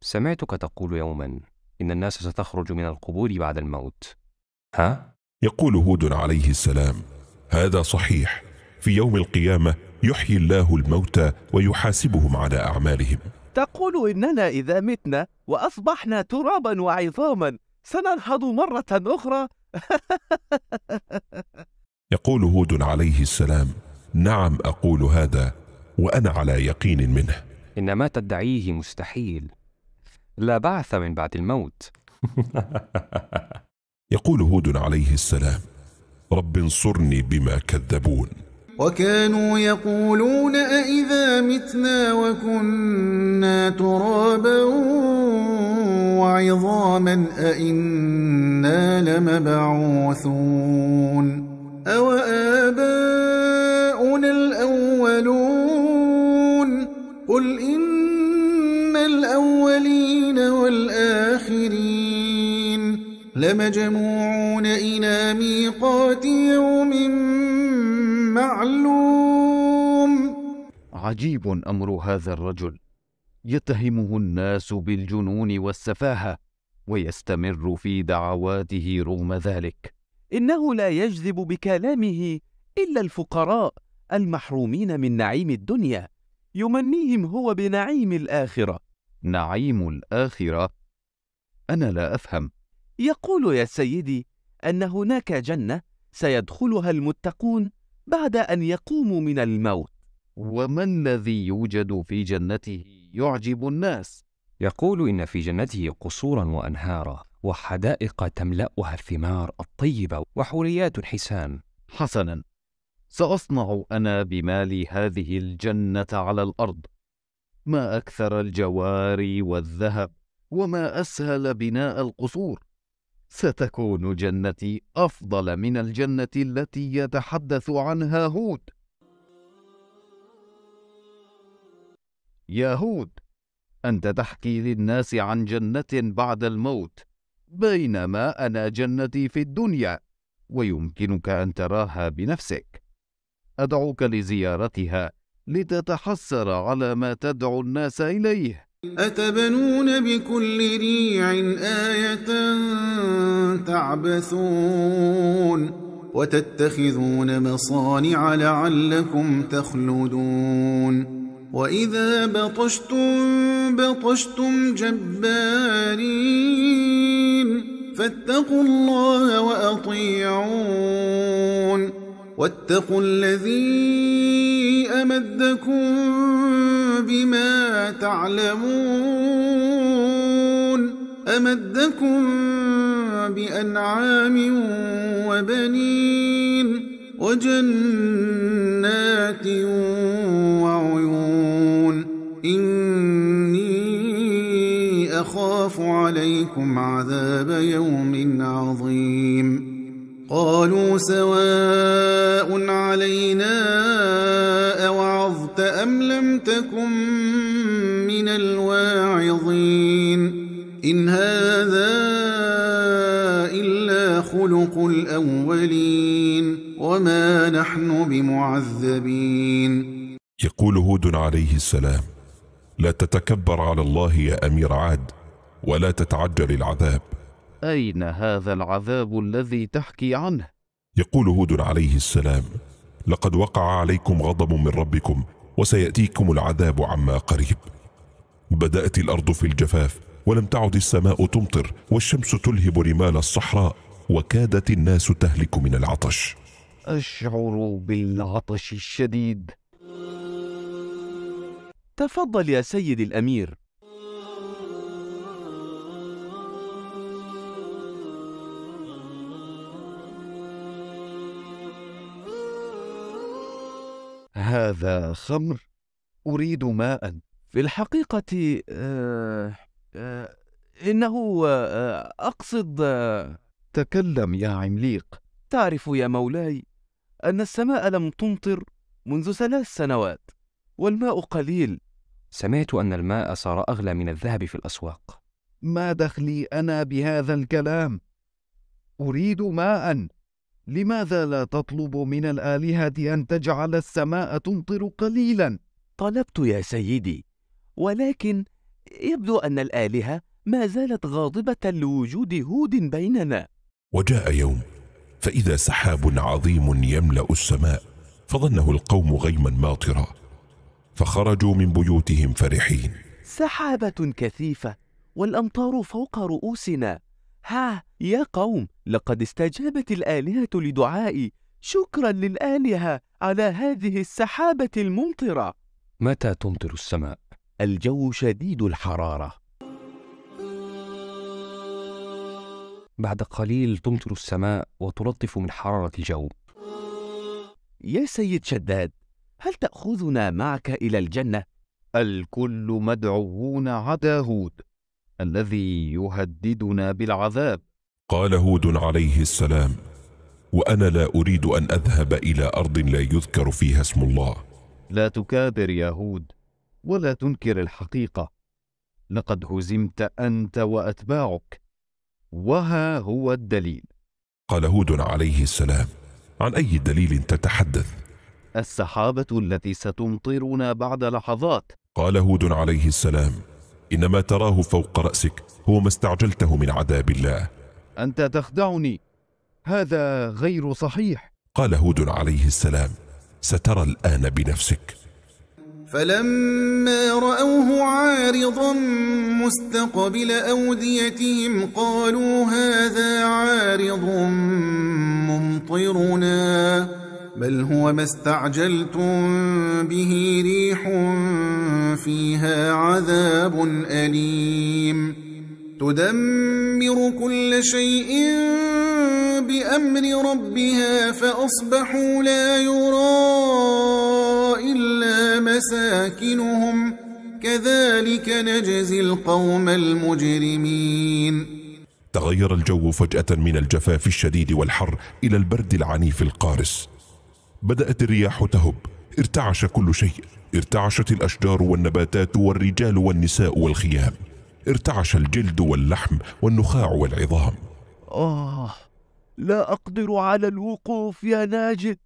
سمعتك تقول يوما إن الناس ستخرج من القبور بعد الموت ها؟ يقول هود عليه السلام هذا صحيح في يوم القيامة يحيي الله الموتى ويحاسبهم على أعمالهم تقول إننا إذا متنا وأصبحنا ترابا وعظاما سننهض مرة أخرى يقول هود عليه السلام نعم أقول هذا وأنا على يقين منه إن ما تدعيه مستحيل لا بعث من بعد الموت يقول هود عليه السلام رب انصرني بما كذبون وكانوا يقولون أئذا متنا وكنا ترابا وعظاما أئنا لمبعوثون أو لمجموعون إلى ميقات يوم معلوم عجيب أمر هذا الرجل يتهمه الناس بالجنون والسفاهة ويستمر في دعواته رغم ذلك إنه لا يجذب بكلامه إلا الفقراء المحرومين من نعيم الدنيا يمنيهم هو بنعيم الآخرة نعيم الآخرة أنا لا أفهم يقول يا سيدي أن هناك جنة سيدخلها المتقون بعد أن يقوموا من الموت. وما الذي يوجد في جنته يعجب الناس؟ يقول إن في جنته قصورا وأنهارا وحدائق تملأها الثمار الطيبة وحوريات الحسان حسنا، سأصنع أنا بمالي هذه الجنة على الأرض. ما أكثر الجواري والذهب، وما أسهل بناء القصور. ستكون جنتي افضل من الجنه التي يتحدث عنها هود يا هود انت تحكي للناس عن جنه بعد الموت بينما انا جنتي في الدنيا ويمكنك ان تراها بنفسك ادعوك لزيارتها لتتحسر على ما تدعو الناس اليه أتبنون بكل ريع آية تعبثون وتتخذون مصانع لعلكم تخلدون وإذا بطشتم بطشتم جبارين فاتقوا الله وأطيعون واتقوا الذي أمدكم بما تعلمون أمدكم بأنعام وبنين وجنات وعيون إني أخاف عليكم عذاب يوم عظيم قالوا سواء علينا أوعظت أم لم تكن الواعظين إن هذا إلا خلق الأولين وما نحن بمعذبين يقول هود عليه السلام لا تتكبر على الله يا أمير عاد ولا تتعجل العذاب أين هذا العذاب الذي تحكي عنه؟ يقول هود عليه السلام لقد وقع عليكم غضب من ربكم وسيأتيكم العذاب عما قريب بدأت الأرض في الجفاف ولم تعد السماء تمطر والشمس تلهب رمال الصحراء وكادت الناس تهلك من العطش أشعر بالعطش الشديد تفضل يا سيد الأمير هذا خمر أريد ماءً في الحقيقة آه، آه، إنه آه، أقصد تكلم يا عمليق تعرف يا مولاي أن السماء لم تمطر منذ ثلاث سنوات والماء قليل سمعت أن الماء صار أغلى من الذهب في الأسواق ما دخلي أنا بهذا الكلام؟ أريد ماء لماذا لا تطلب من الآلهة أن تجعل السماء تمطر قليلا؟ طلبت يا سيدي ولكن يبدو أن الآلهة ما زالت غاضبة لوجود هود بيننا وجاء يوم فإذا سحاب عظيم يملأ السماء فظنه القوم غيما ماطرا فخرجوا من بيوتهم فرحين سحابة كثيفة والأمطار فوق رؤوسنا ها يا قوم لقد استجابت الآلهة لدعائي شكرا للآلهة على هذه السحابة الممطرة متى تمطر السماء؟ الجو شديد الحرارة بعد قليل تمطر السماء وتلطف من حرارة الجو يا سيد شداد هل تأخذنا معك إلى الجنة؟ الكل مدعوون عدا هود الذي يهددنا بالعذاب قال هود عليه السلام وأنا لا أريد أن أذهب إلى أرض لا يذكر فيها اسم الله لا تكابر يا هود ولا تنكر الحقيقة لقد هزمت أنت وأتباعك وها هو الدليل قال هود عليه السلام عن أي دليل تتحدث؟ السحابة التي ستمطرنا بعد لحظات قال هود عليه السلام إن ما تراه فوق رأسك هو ما استعجلته من عذاب الله أنت تخدعني هذا غير صحيح قال هود عليه السلام سترى الآن بنفسك فلما رأوه عارضا مستقبل أوديتهم قالوا هذا عارض ممطرنا بل هو ما استعجلتم به ريح فيها عذاب أليم تدمر كل شيء بأمر ربها فأصبحوا لا يرى إلا مساكنهم كذلك نجزي القوم المجرمين تغير الجو فجأة من الجفاف الشديد والحر إلى البرد العنيف القارس بدأت الرياح تهب ارتعش كل شيء ارتعشت الأشجار والنباتات والرجال والنساء والخيام ارتعش الجلد واللحم والنخاع والعظام آه لا أقدر على الوقوف يا ناجي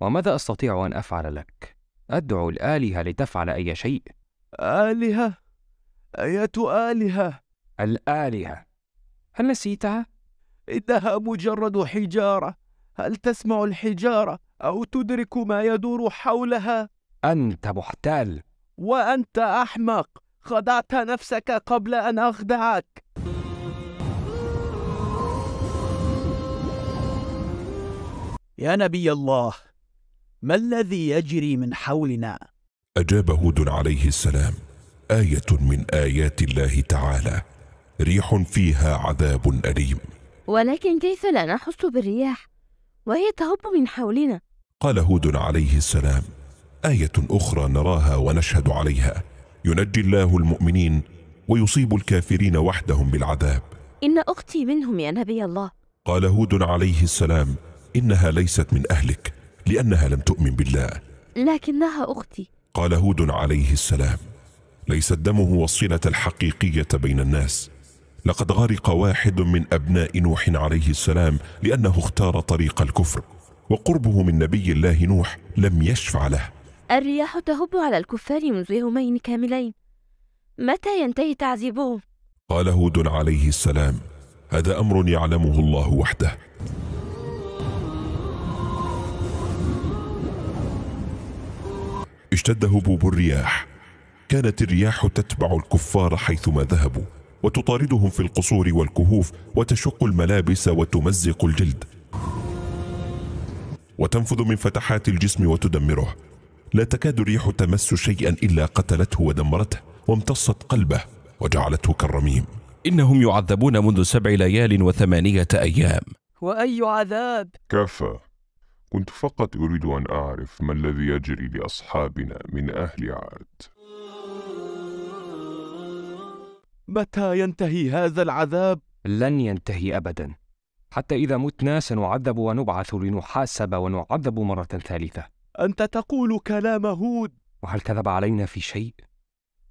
وماذا أستطيع أن أفعل لك؟ أدعو الآلهة لتفعل أي شيء آلهة؟ أية آلهة؟ الآلهة هل نسيتها؟ إنها مجرد حجارة هل تسمع الحجارة أو تدرك ما يدور حولها؟ أنت محتال وأنت أحمق خدعت نفسك قبل أن أخدعك يا نبي الله ما الذي يجري من حولنا أجاب هود عليه السلام آية من آيات الله تعالى ريح فيها عذاب أليم ولكن كيف لا نحس بالرياح وهي تهب من حولنا قال هود عليه السلام آية أخرى نراها ونشهد عليها ينجي الله المؤمنين ويصيب الكافرين وحدهم بالعذاب إن أختي منهم يا نبي الله قال هود عليه السلام إنها ليست من أهلك لأنها لم تؤمن بالله لكنها أختي قال هود عليه السلام ليس الدم هو الصلة الحقيقية بين الناس لقد غرق واحد من أبناء نوح عليه السلام لأنه اختار طريق الكفر وقربه من نبي الله نوح لم يشفع له الرياح تهب على الكفار منذ يومين كاملين متى ينتهي تعذيبهم قال هود عليه السلام هذا امر يعلمه الله وحده اشتد هبوب الرياح كانت الرياح تتبع الكفار حيثما ذهبوا وتطاردهم في القصور والكهوف وتشق الملابس وتمزق الجلد وتنفذ من فتحات الجسم وتدمره لا تكاد الريح تمس شيئا إلا قتلته ودمرته وامتصت قلبه وجعلته كالرميم إنهم يعذبون منذ سبع ليال وثمانية أيام وأي عذاب كفى كنت فقط أريد أن أعرف ما الذي يجري لأصحابنا من أهل عاد متى ينتهي هذا العذاب؟ لن ينتهي أبدا حتى إذا متنا سنعذب ونبعث لنحاسب ونعذب مرة ثالثة أنت تقول كلام هود وهل كذب علينا في شيء؟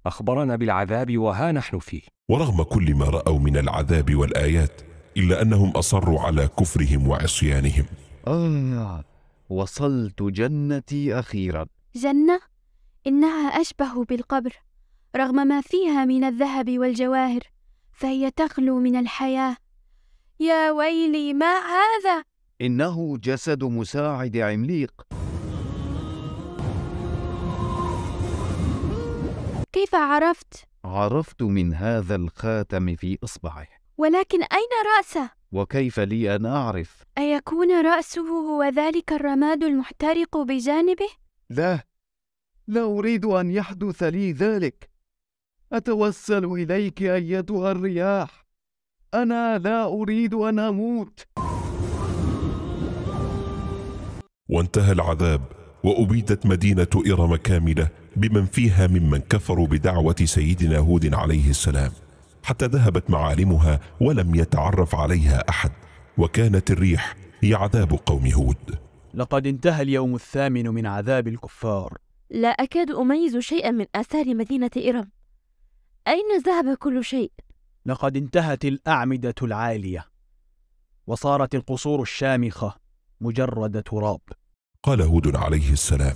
أخبرنا بالعذاب وها نحن فيه ورغم كل ما رأوا من العذاب والآيات إلا أنهم أصروا على كفرهم وعصيانهم آه وصلت جنتي أخيرا جنة؟ إنها أشبه بالقبر رغم ما فيها من الذهب والجواهر فهي تخلو من الحياة يا ويلي ما هذا؟ إنه جسد مساعد عمليق كيف عرفت؟ عرفت من هذا الخاتم في إصبعه ولكن أين رأسه؟ وكيف لي أن أعرف؟ أيكون رأسه هو ذلك الرماد المحترق بجانبه؟ لا لا أريد أن يحدث لي ذلك أتوسل إليك أيتها الرياح أنا لا أريد أن أموت وانتهى العذاب وأبيدت مدينة إرم كاملة بمن فيها ممن كفروا بدعوة سيدنا هود عليه السلام حتى ذهبت معالمها ولم يتعرف عليها أحد وكانت الريح هي عذاب قوم هود لقد انتهى اليوم الثامن من عذاب الكفار لا أكاد أميز شيئا من آثار مدينة إرم أين ذهب كل شيء؟ لقد انتهت الأعمدة العالية وصارت القصور الشامخة مجرد تراب قال هود عليه السلام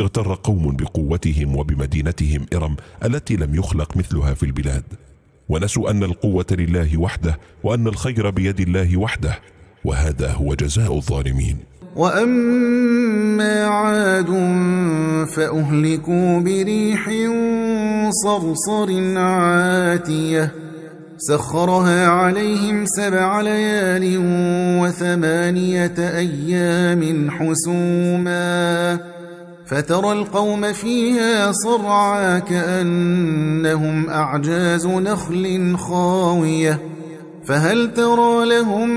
اغتر قوم بقوتهم وبمدينتهم إرم التي لم يخلق مثلها في البلاد ونسوا أن القوة لله وحده وأن الخير بيد الله وحده وهذا هو جزاء الظالمين وأما عاد فأهلكوا بريح صرصر عاتيه سخرها عليهم سبع ليال وثمانية أيام حسوما فترى القوم فيها صرعا كأنهم أعجاز نخل خاوية فهل ترى لهم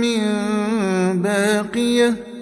من باقيه